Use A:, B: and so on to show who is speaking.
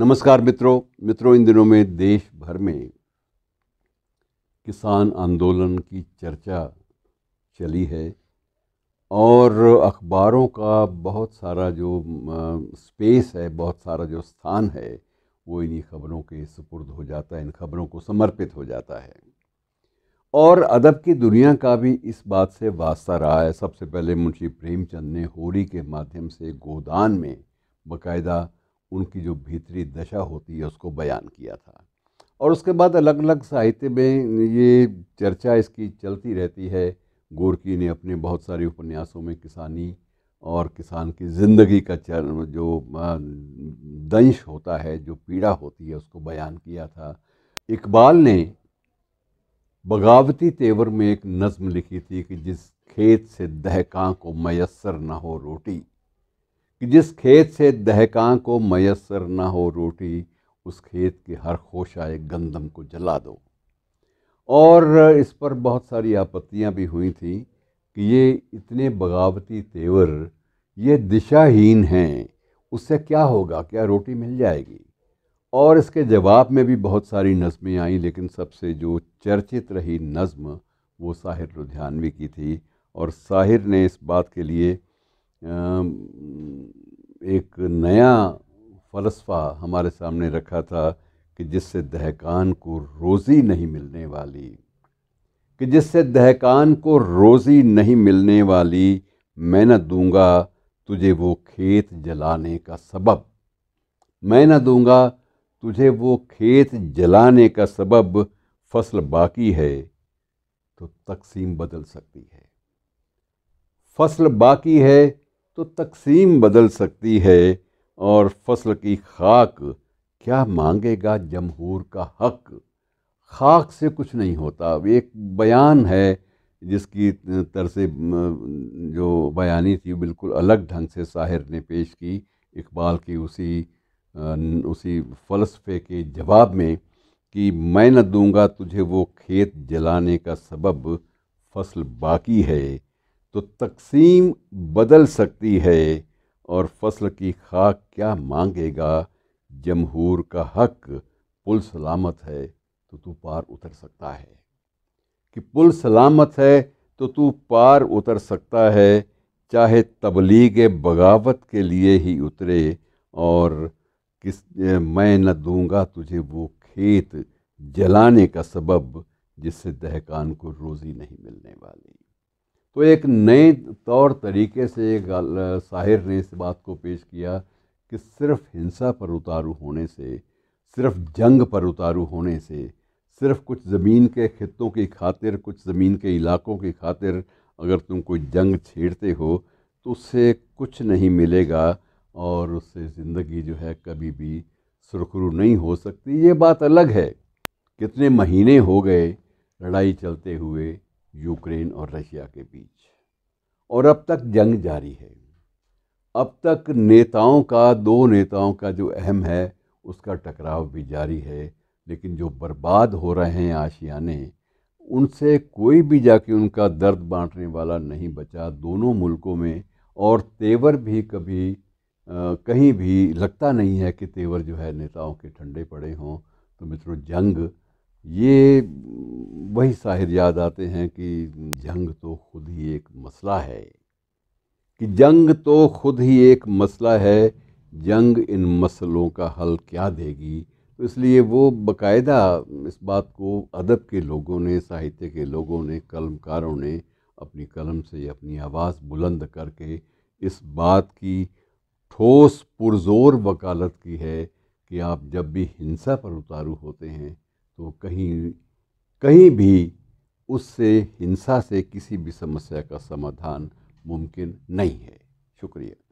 A: نمسکار متروں مِتروں ان دنوں میں دیش بھر میں کسان آندولن کی چرچا چلی ہے اور اخباروں کا بہت سارا جو سپیس ہے بہت سارا جو استھان ہے وہ انہی خبروں کے سپرد ہو جاتا ہے ان خبروں کو سمرپت ہو جاتا ہے اور ادب کی دنیا کا بھی اس بات سے واسطہ رہا ہے سب سے پہلے منشی پریم چند نے ہوری کے مادھیم سے گودان میں باقاعدہ ان کی جو بھیتری دشا ہوتی ہے اس کو بیان کیا تھا اور اس کے بعد الگ الگ ساہت میں یہ چرچا اس کی چلتی رہتی ہے گورکی نے اپنے بہت سارے اپنیاسوں میں کسانی اور کسان کی زندگی کا جو دنش ہوتا ہے جو پیڑا ہوتی ہے اس کو بیان کیا تھا اقبال نے بغاوتی تیور میں ایک نظم لکھی تھی کہ جس کھیت سے دہکاں کو میسر نہ ہو روٹی کہ جس کھیت سے دہکاں کو میسر نہ ہو روٹی اس کھیت کے ہر خوشائے گندم کو جلا دو اور اس پر بہت ساری آپتیاں بھی ہوئی تھیں کہ یہ اتنے بغاوتی تیور یہ دشاہین ہیں اس سے کیا ہوگا کیا روٹی مل جائے گی اور اس کے جواب میں بھی بہت ساری نظمیں آئیں لیکن سب سے جو چرچت رہی نظم وہ ساحر لدھیانوی کی تھی اور ساحر نے اس بات کے لیے ایک نیا فلسفہ ہمارے سامنے رکھا تھا کہ جس سے دہکان کو روزی نہیں ملنے والی کہ جس سے دہکان کو روزی نہیں ملنے والی میں نہ دوں گا تجھے وہ کھیت جلانے کا سبب میں نہ دوں گا تجھے وہ کھیت جلانے کا سبب فصل باقی ہے تو تقسیم بدل سکتی ہے فصل باقی ہے تو تقسیم بدل سکتی ہے اور فصل کی خاک کیا مانگے گا جمہور کا حق خاک سے کچھ نہیں ہوتا ایک بیان ہے جس کی طرز جو بیانی تھی بالکل الگ ڈھنگ سے ساحر نے پیش کی اقبال کی اسی اسی فلسفے کے جواب میں کہ میں نہ دوں گا تجھے وہ کھیت جلانے کا سبب فصل باقی ہے تو تقسیم بدل سکتی ہے اور فصل کی خاک کیا مانگے گا جمہور کا حق پل سلامت ہے تو تو پار اتر سکتا ہے کہ پل سلامت ہے تو تو پار اتر سکتا ہے چاہے تبلیغ بغاوت کے لیے ہی اترے اور کس میں نہ دوں گا تجھے وہ کھیت جلانے کا سبب جس سے دہکان کو روزی نہیں ملنے والی تو ایک نئے طور طریقے سے ساحر نے اس بات کو پیش کیا کہ صرف ہنسا پر اتارو ہونے سے صرف جنگ پر اتارو ہونے سے صرف کچھ زمین کے خطوں کی خاطر کچھ زمین کے علاقوں کی خاطر اگر تم کوئی جنگ چھیڑتے ہو تو اس سے کچھ نہیں ملے گا اور اس سے زندگی جو ہے کبھی بھی سرخرو نہیں ہو سکتی یہ بات الگ ہے کتنے مہینے ہو گئے لڑائی چلتے ہوئے یوکرین اور رشیا کے بیچ اور اب تک جنگ جاری ہے اب تک نیتاؤں کا دو نیتاؤں کا جو اہم ہے اس کا ٹکراؤ بھی جاری ہے لیکن جو برباد ہو رہے ہیں آشیانے ان سے کوئی بھی جا کے ان کا درد بانٹنے والا نہیں بچا دونوں ملکوں میں اور تیور بھی کبھی کہیں بھی لگتا نہیں ہے کہ تیور جو ہے نیتاؤں کے ٹھنڈے پڑے ہوں تو متروں جنگ یہ وہی ساحر یاد آتے ہیں کہ جنگ تو خود ہی ایک مسئلہ ہے کہ جنگ تو خود ہی ایک مسئلہ ہے جنگ ان مسئلوں کا حل کیا دے گی تو اس لیے وہ باقاعدہ اس بات کو ادب کے لوگوں نے ساہتیہ کے لوگوں نے قلم کاروں نے اپنی قلم سے اپنی آواز بلند کر کے اس بات کی ٹھوس پرزور وکالت کی ہے کہ آپ جب بھی ہنسا پر اتارو ہوتے ہیں تو کہیں کہیں بھی اس سے ہنسا سے کسی بھی سمسیا کا سمادھان ممکن نہیں ہے شکریہ